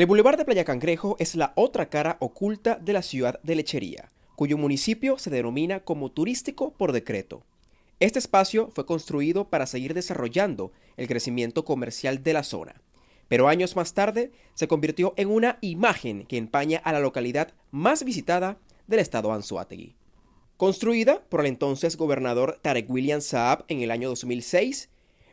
El Boulevard de Playa Cangrejo es la otra cara oculta de la ciudad de Lechería, cuyo municipio se denomina como turístico por decreto. Este espacio fue construido para seguir desarrollando el crecimiento comercial de la zona, pero años más tarde se convirtió en una imagen que empaña a la localidad más visitada del estado Anzuategui. Construida por el entonces gobernador Tarek William Saab en el año 2006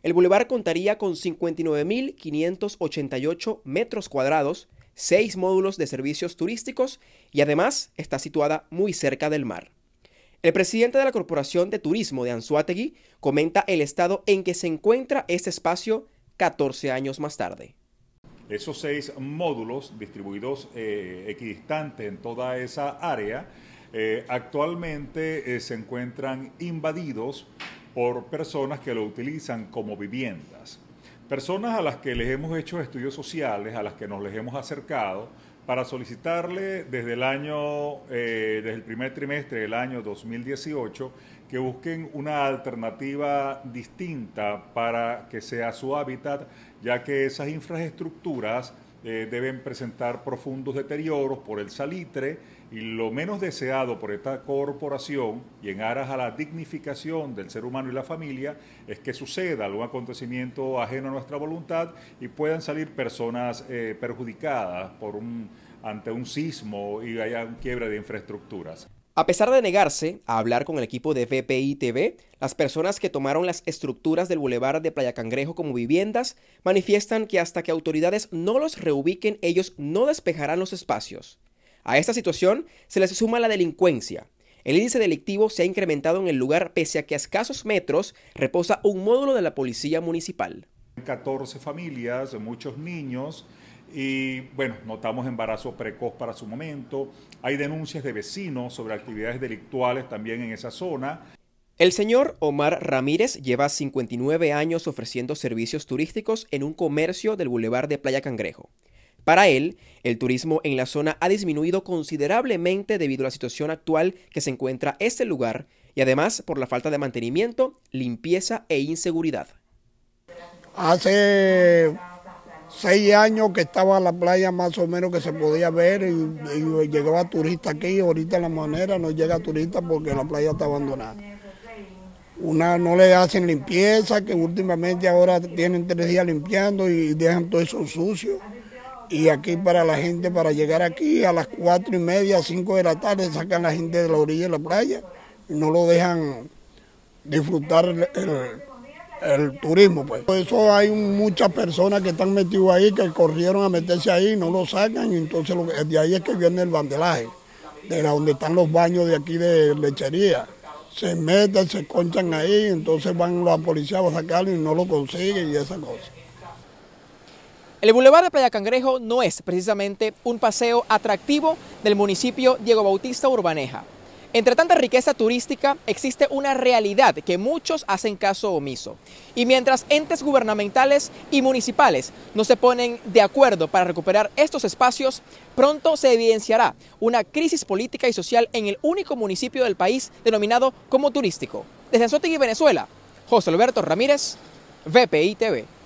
el bulevar contaría con 59.588 metros cuadrados, seis módulos de servicios turísticos y además está situada muy cerca del mar. El presidente de la Corporación de Turismo de Anzuategui comenta el estado en que se encuentra este espacio 14 años más tarde. Esos seis módulos distribuidos eh, equidistantes en toda esa área eh, actualmente eh, se encuentran invadidos por personas que lo utilizan como viviendas. Personas a las que les hemos hecho estudios sociales, a las que nos les hemos acercado para solicitarle desde el año, eh, desde el primer trimestre del año 2018, que busquen una alternativa distinta para que sea su hábitat, ya que esas infraestructuras eh, deben presentar profundos deterioros por el salitre y lo menos deseado por esta corporación y en aras a la dignificación del ser humano y la familia es que suceda algún acontecimiento ajeno a nuestra voluntad y puedan salir personas eh, perjudicadas por ante un sismo y haya un quiebre de infraestructuras. A pesar de negarse a hablar con el equipo de VPI TV, las personas que tomaron las estructuras del Boulevard de Playa Cangrejo como viviendas manifiestan que hasta que autoridades no los reubiquen, ellos no despejarán los espacios. A esta situación se les suma la delincuencia. El índice delictivo se ha incrementado en el lugar pese a que a escasos metros reposa un módulo de la policía municipal. 14 familias, muchos niños, y bueno, notamos embarazo precoz para su momento. Hay denuncias de vecinos sobre actividades delictuales también en esa zona. El señor Omar Ramírez lleva 59 años ofreciendo servicios turísticos en un comercio del Boulevard de Playa Cangrejo. Para él, el turismo en la zona ha disminuido considerablemente debido a la situación actual que se encuentra este lugar y además por la falta de mantenimiento, limpieza e inseguridad. Hace seis años que estaba la playa más o menos que se podía ver y, llegaba turista aquí, ahorita la manera no llega turista porque la playa está abandonada. Una, no le hacen limpieza, que últimamente ahora tienen tres días limpiando y dejan todo eso sucio. Y aquí para la gente, para llegar aquí a las cuatro y media, cinco de la tarde, sacan a la gente de la orilla de la playa y no lo dejan disfrutar el el turismo. Pues. Por eso hay muchas personas que están metidas ahí, que corrieron a meterse ahí, no lo sacan, y entonces de ahí es que viene el bandelaje, de la, donde están los baños de aquí de lechería. Se meten, se conchan ahí, entonces van la policía a sacarlo y no lo consiguen y esa cosa. El Boulevard de Playa Cangrejo no es precisamente un paseo atractivo del municipio Diego Bautista Urbaneja. Entre tanta riqueza turística existe una realidad que muchos hacen caso omiso. Y mientras entes gubernamentales y municipales no se ponen de acuerdo para recuperar estos espacios, pronto se evidenciará una crisis política y social en el único municipio del país denominado como turístico. Desde y Venezuela, José Alberto Ramírez, VPI TV.